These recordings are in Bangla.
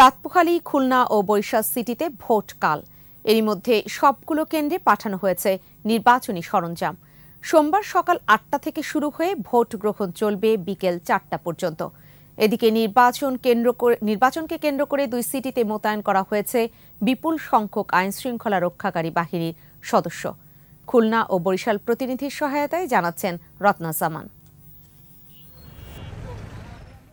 রাতপুখালী খুলনা ও বরিশাল সিটিতে ভোট কাল এরই মধ্যে সবগুলো কেন্দ্রে পাঠানো হয়েছে নির্বাচনী সরঞ্জাম সোমবার সকাল আটটা থেকে শুরু হয়ে ভোট গ্রহণ চলবে বিকেল চারটা পর্যন্ত এদিকে নির্বাচন কেন্দ্র নির্বাচনকে কেন্দ্র করে দুই সিটিতে মোতায়েন করা হয়েছে বিপুল সংখ্যক আইন শৃঙ্খলা রক্ষাকারী বাহিনীর সদস্য খুলনা ও বরিশাল প্রতিনিধির সহায়তায় জানাচ্ছেন রত্না জামান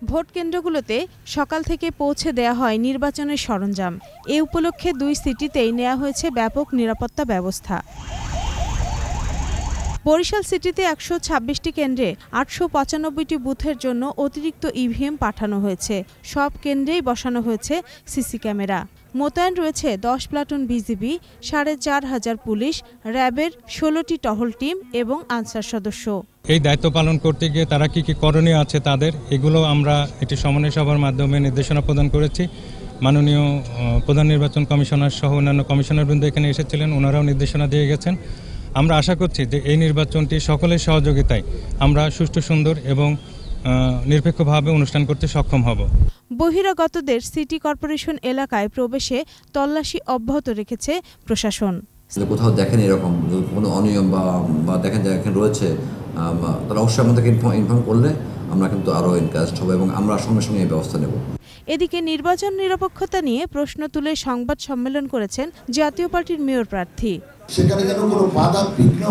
ভোট কেন্দ্রগুলোতে সকাল থেকে পৌঁছে দেয়া হয় নির্বাচনের সরঞ্জাম এ উপলক্ষে দুই সিটিতেই নেওয়া হয়েছে ব্যাপক নিরাপত্তা ব্যবস্থা বরিশাল সিটিতে একশো ছাব্বিশটি কেন্দ্রে আটশো পঁচানব্বইটি বুথের জন্য অতিরিক্ত ইভিএম e পাঠানো হয়েছে সব কেন্দ্রেই বসানো হয়েছে সিসি ক্যামেরা মোতায়েন রয়েছে দশ প্লাটুন বিজিবি সাড়ে চার হাজার পুলিশ র্যাবের ষোলোটি টহল টিম এবং আনসার সদস্য এই দায়িত্ব পালন করতে গিয়ে তারা কি কি করণীয় আছে তাদের এগুলো আমরা একটি সমন্বয় সভার মাধ্যমে নির্দেশনা প্রদান করেছি মাননীয় প্রধান নির্বাচন কমিশনার সহ অন্যান্য কমিশনারবৃন্দ এখানে এসেছিলেন ওনারাও নির্দেশনা দিয়ে গেছেন আমরা আশা করছি যে এই নির্বাচনটি সকলের সহযোগিতায় আমরা সুষ্ঠু সুন্দর এবং নিরপেক্ষভাবে অনুষ্ঠান করতে সক্ষম হব বহিরাগতদের সিটি কর্পোরেশন এলাকায় প্রবেশে তল্লাশি অব্যাহত রেখেছে প্রশাসন কোথাও দেখেন এরকম কোনো অনিয়ম বা দেখেন যে এখানে রয়েছে তারা অবশ্যই আমাদেরকে ইনফর্ম করলে আমরা কিন্তু আরও এনকারেজ হবো এবং আমরা সঙ্গে সঙ্গে এই ব্যবস্থা নেব এদিকে নির্বাচন নিরপেক্ষতা নিয়ে প্রশ্ন তুলে সংবাদ সম্মেলন করেছেন জাতীয় পার্টির মেয়র প্রার্থী সেখানে যেন কোনো বাধা বিঘ্ন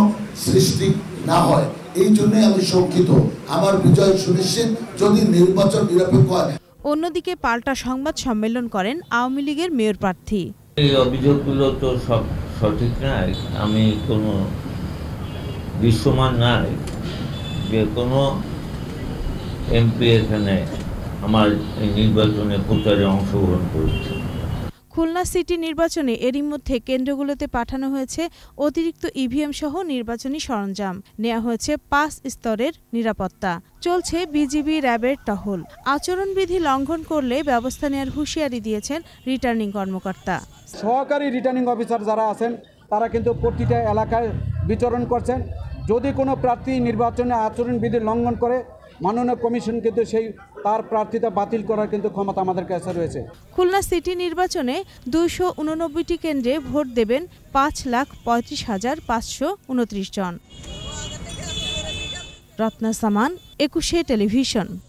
সৃষ্টি না হয় এই জন্যই আমি শঙ্কিত আমার বিজয় সুনিশ্চিত যদি নির্বাচন নিরপেক্ষ হয় অন্যদিকে পাল্টা সংবাদ সম্মেলন করেন আওয়ামী লীগের মেয়র প্রার্থী অভিযোগগুলো তো সব সঠিক নাই আমি কোনো বিশ্বমান নাই যে কোনো এমপি এখানে আমার নির্বাচনে প্রচারে অংশগ্রহণ করেছে খুলনা সিটি নির্বাচনে এরই মধ্যে কেন্দ্রগুলোতে পাঠানো হয়েছে অতিরিক্ত ইভিএম e সহ নির্বাচনী সরঞ্জাম নেওয়া হয়েছে পাঁচ স্তরের নিরাপত্তা চলছে বিজিবি র্যাবের টহল আচরণবিধি লঙ্ঘন করলে ব্যবস্থা নেওয়ার হুঁশিয়ারি দিয়েছেন রিটার্নিং কর্মকর্তা সহকারী রিটার্নিং অফিসার যারা আছেন তারা কিন্তু প্রতিটা এলাকায় বিচরণ করছেন যদি কোনো প্রার্থী নির্বাচনে আচরণবিধি লঙ্ঘন করে মাননীয় কমিশন কিন্তু সেই তার প্রার্থিতা বাতিল করার কিন্তু ক্ষমতা আমাদের কাছে রয়েছে খুলনা সিটি নির্বাচনে দুইশো উননব্বইটি কেন্দ্রে ভোট দেবেন পাঁচ লাখ পঁয়ত্রিশ হাজার পাঁচশো উনত্রিশ জন রত্না সামান একুশে টেলিভিশন